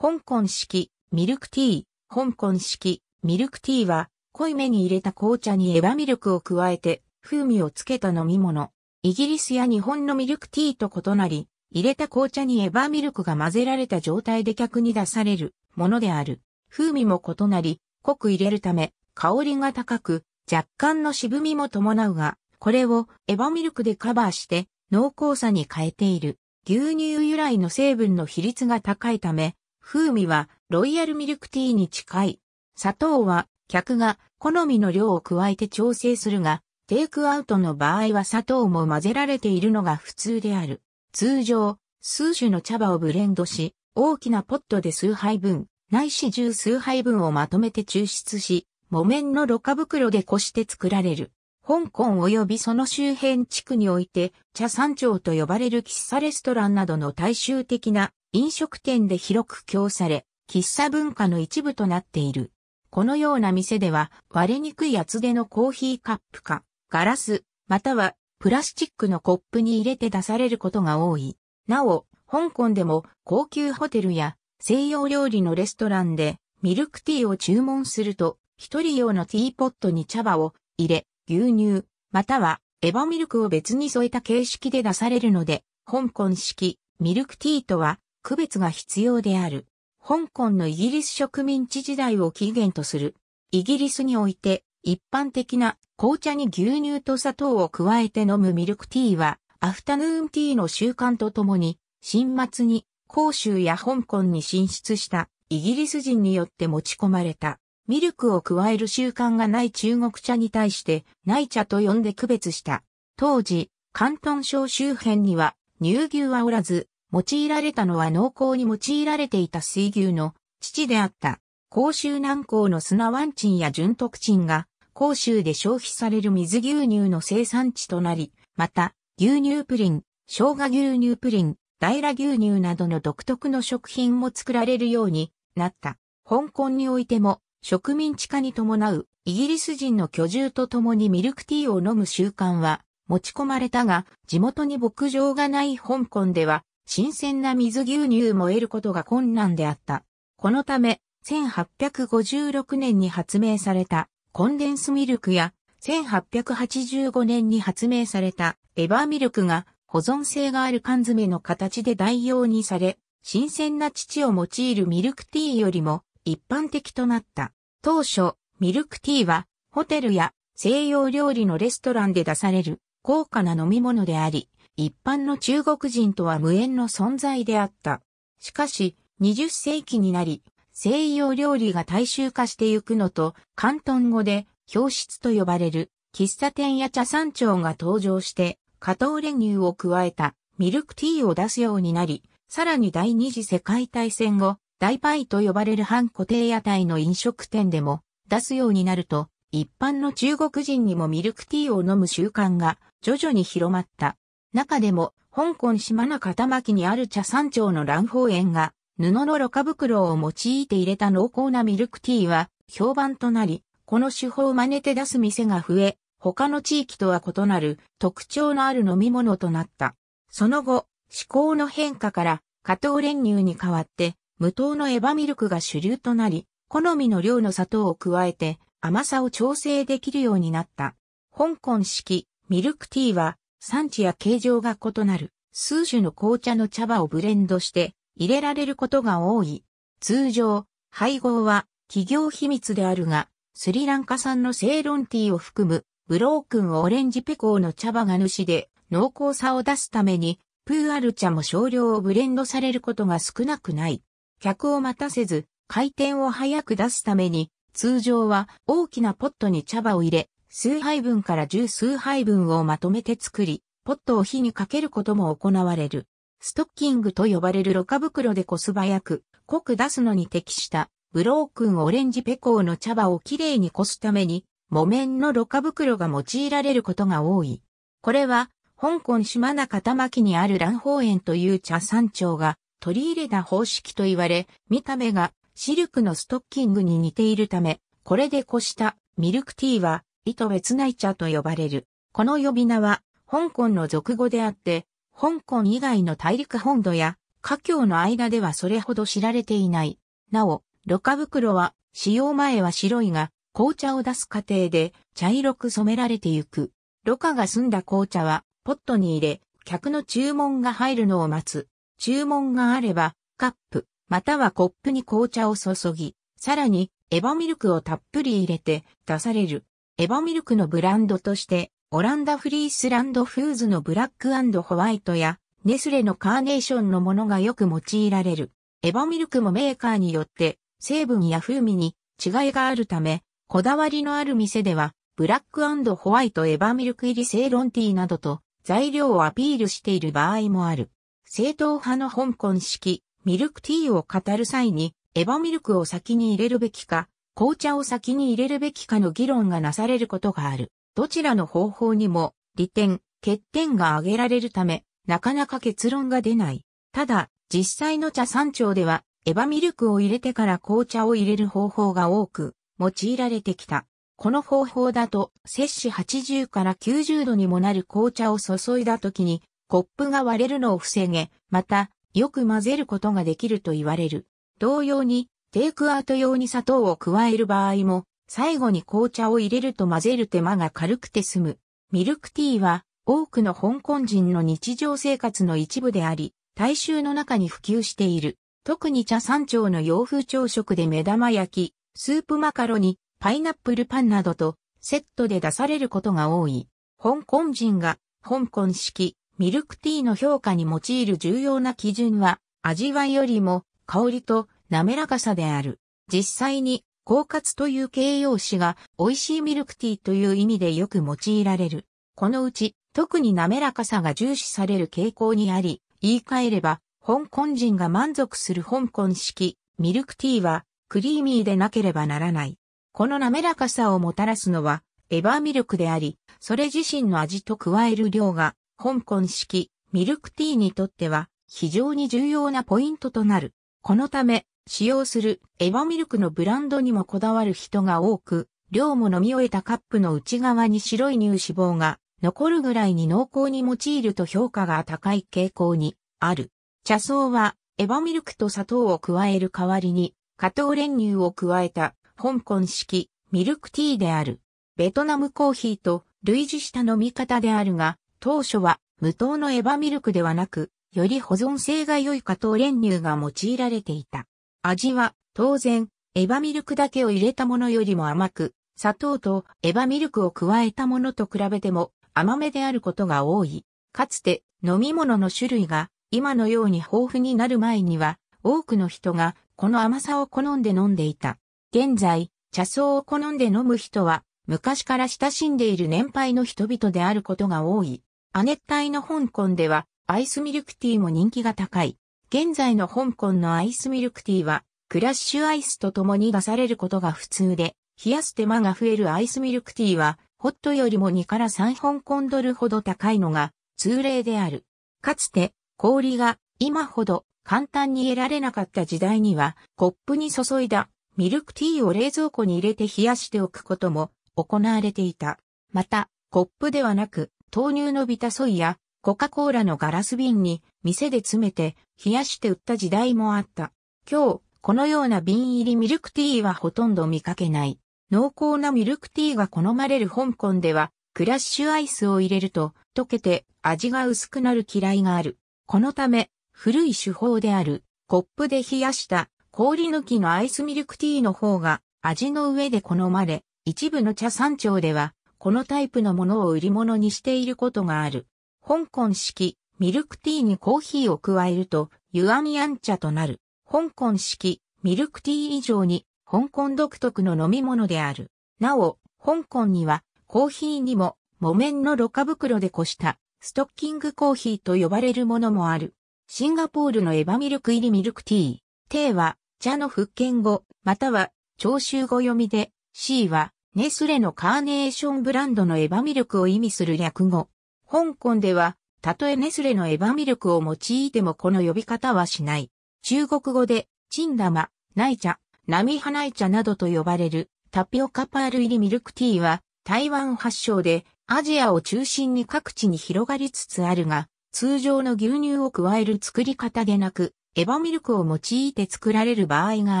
香港式、ミルクティー。香港式、ミルクティーは、濃いめに入れた紅茶にエバミルクを加えて、風味をつけた飲み物。イギリスや日本のミルクティーと異なり、入れた紅茶にエバミルクが混ぜられた状態で客に出されるものである。風味も異なり、濃く入れるため、香りが高く、若干の渋みも伴うが、これをエバミルクでカバーして濃厚さに変えている。牛乳由来の成分の比率が高いため、風味はロイヤルミルクティーに近い。砂糖は客が好みの量を加えて調整するが、テイクアウトの場合は砂糖も混ぜられているのが普通である。通常、数種の茶葉をブレンドし、大きなポットで数杯分、ないし十数杯分をまとめて抽出し、木綿のろ過袋でこして作られる。香港及びその周辺地区において、茶山町と呼ばれる喫茶レストランなどの大衆的な飲食店で広く供され、喫茶文化の一部となっている。このような店では割れにくい厚手のコーヒーカップか、ガラス、またはプラスチックのコップに入れて出されることが多い。なお、香港でも高級ホテルや西洋料理のレストランでミルクティーを注文すると、一人用のティーポットに茶葉を入れ、牛乳、またはエヴァミルクを別に添えた形式で出されるので、香港式ミルクティーとは区別が必要である。香港のイギリス植民地時代を起源とする。イギリスにおいて一般的な紅茶に牛乳と砂糖を加えて飲むミルクティーはアフタヌーンティーの習慣とともに、新末に広州や香港に進出したイギリス人によって持ち込まれた。ミルクを加える習慣がない中国茶に対して内茶と呼んで区別した。当時、広東省周辺には乳牛はおらず、用いられたのは農耕に用いられていた水牛の父であった。甲州南港の砂ワンチンや純チンが、甲州で消費される水牛乳の生産地となり、また、牛乳プリン、生姜牛乳プリン、大牛乳などの独特の食品も作られるようになった。香港においても、植民地化に伴うイギリス人の居住とともにミルクティーを飲む習慣は持ち込まれたが、地元に牧場がない香港では新鮮な水牛乳も得ることが困難であった。このため、1856年に発明されたコンデンスミルクや1885年に発明されたエバーミルクが保存性がある缶詰の形で代用にされ、新鮮な乳を用いるミルクティーよりも一般的となった。当初、ミルクティーはホテルや西洋料理のレストランで出される高価な飲み物であり、一般の中国人とは無縁の存在であった。しかし、20世紀になり、西洋料理が大衆化してゆくのと、広東語で、教室と呼ばれる、喫茶店や茶山町が登場して、加藤練乳を加えたミルクティーを出すようになり、さらに第二次世界大戦後、大パイと呼ばれる半固定屋台の飲食店でも出すようになると、一般の中国人にもミルクティーを飲む習慣が徐々に広まった。中でも、香港島の片巻にある茶山町の蘭方園が、布のろ過袋を用いて入れた濃厚なミルクティーは、評判となり、この手法を真似て出す店が増え、他の地域とは異なる特徴のある飲み物となった。その後、思考の変化から、加糖練乳に代わって、無糖のエバミルクが主流となり、好みの量の砂糖を加えて、甘さを調整できるようになった。香港式ミルクティーは、産地や形状が異なる数種の紅茶の茶葉をブレンドして入れられることが多い。通常、配合は企業秘密であるが、スリランカ産のセイロンティーを含むブロークンオレンジペコーの茶葉が主で濃厚さを出すために、プーアル茶も少量をブレンドされることが少なくない。客を待たせず、回転を早く出すために、通常は大きなポットに茶葉を入れ、数杯分から十数杯分をまとめて作り、ポットを火にかけることも行われる。ストッキングと呼ばれるろ過袋でこす早く、濃く出すのに適した、ブロークンオレンジペコーの茶葉をきれいにこすために、木綿のろ過袋が用いられることが多い。これは、香港島中玉木にある蘭方園という茶山町が取り入れた方式と言われ、見た目がシルクのストッキングに似ているため、これでこしたミルクティーは糸別内茶と呼ばれる。この呼び名は、香港の俗語であって、香港以外の大陸本土や、華僑の間ではそれほど知られていない。なお、ろ過袋は、使用前は白いが、紅茶を出す過程で茶色く染められてゆく。ろ過が済んだ紅茶は、ポットに入れ、客の注文が入るのを待つ。注文があれば、カップ、またはコップに紅茶を注ぎ、さらに、エバミルクをたっぷり入れて出される。エバミルクのブランドとして、オランダフリースランドフーズのブラックホワイトや、ネスレのカーネーションのものがよく用いられる。エバミルクもメーカーによって成分や風味に違いがあるため、こだわりのある店では、ブラックホワイトエバミルク入りセイロンティーなどと材料をアピールしている場合もある。正統派の香港式ミルクティーを語る際に、エバミルクを先に入れるべきか、紅茶を先に入れるべきかの議論がなされることがある。どちらの方法にも利点、欠点が挙げられるため、なかなか結論が出ない。ただ、実際の茶山町では、エバミルクを入れてから紅茶を入れる方法が多く用いられてきた。この方法だと、摂氏80から90度にもなる紅茶を注いだ時に、コップが割れるのを防げ、また、よく混ぜることができると言われる。同様に、テイクアウト用に砂糖を加える場合も、最後に紅茶を入れると混ぜる手間が軽くて済む。ミルクティーは多くの香港人の日常生活の一部であり、大衆の中に普及している。特に茶山町の洋風朝食で目玉焼き、スープマカロニ、パイナップルパンなどとセットで出されることが多い。香港人が香港式ミルクティーの評価に用いる重要な基準は味わいよりも香りと滑らかさである。実際に、狡猾という形容詞が、美味しいミルクティーという意味でよく用いられる。このうち、特に滑らかさが重視される傾向にあり、言い換えれば、香港人が満足する香港式、ミルクティーは、クリーミーでなければならない。この滑らかさをもたらすのは、エバーミルクであり、それ自身の味と加える量が、香港式、ミルクティーにとっては、非常に重要なポイントとなる。このため、使用するエヴァミルクのブランドにもこだわる人が多く、量も飲み終えたカップの内側に白い乳脂肪が残るぐらいに濃厚に用いると評価が高い傾向にある。茶層はエヴァミルクと砂糖を加える代わりに、加糖練乳を加えた香港式ミルクティーである。ベトナムコーヒーと類似した飲み方であるが、当初は無糖のエヴァミルクではなく、より保存性が良い加糖練乳が用いられていた。味は、当然、エバミルクだけを入れたものよりも甘く、砂糖とエバミルクを加えたものと比べても甘めであることが多い。かつて飲み物の種類が今のように豊富になる前には多くの人がこの甘さを好んで飲んでいた。現在、茶草を好んで飲む人は昔から親しんでいる年配の人々であることが多い。亜熱帯の香港ではアイスミルクティーも人気が高い。現在の香港のアイスミルクティーは、クラッシュアイスと共に出されることが普通で、冷やす手間が増えるアイスミルクティーは、ホットよりも2から3香港ドルほど高いのが通例である。かつて氷が今ほど簡単に得られなかった時代にはコップに注いだミルクティーを冷蔵庫に入れて冷やしておくことも行われていた。またコップではなく豆乳のビタソイやコカ・コーラのガラス瓶に店で詰めて冷やして売った時代もあった。今日、このような瓶入りミルクティーはほとんど見かけない。濃厚なミルクティーが好まれる香港では、クラッシュアイスを入れると溶けて味が薄くなる嫌いがある。このため、古い手法であるコップで冷やした氷抜きのアイスミルクティーの方が味の上で好まれ、一部の茶山町ではこのタイプのものを売り物にしていることがある。香港式、ミルクティーにコーヒーを加えると、ユアニアン茶となる。香港式、ミルクティー以上に、香港独特の飲み物である。なお、香港には、コーヒーにも、木綿のろ過袋でこした、ストッキングコーヒーと呼ばれるものもある。シンガポールのエバミルク入りミルクティー。テーは、茶の復権語、または、聴衆語読みで、C は、ネスレのカーネーションブランドのエバミルクを意味する略語。香港では、たとえネスレのエヴァミルクを用いてもこの呼び方はしない。中国語で、チンダマ、ナイャ、ナミハナイ茶などと呼ばれるタピオカパール入りミルクティーは台湾発祥でアジアを中心に各地に広がりつつあるが、通常の牛乳を加える作り方でなく、エヴァミルクを用いて作られる場合が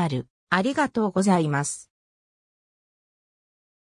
ある。ありがとうございます。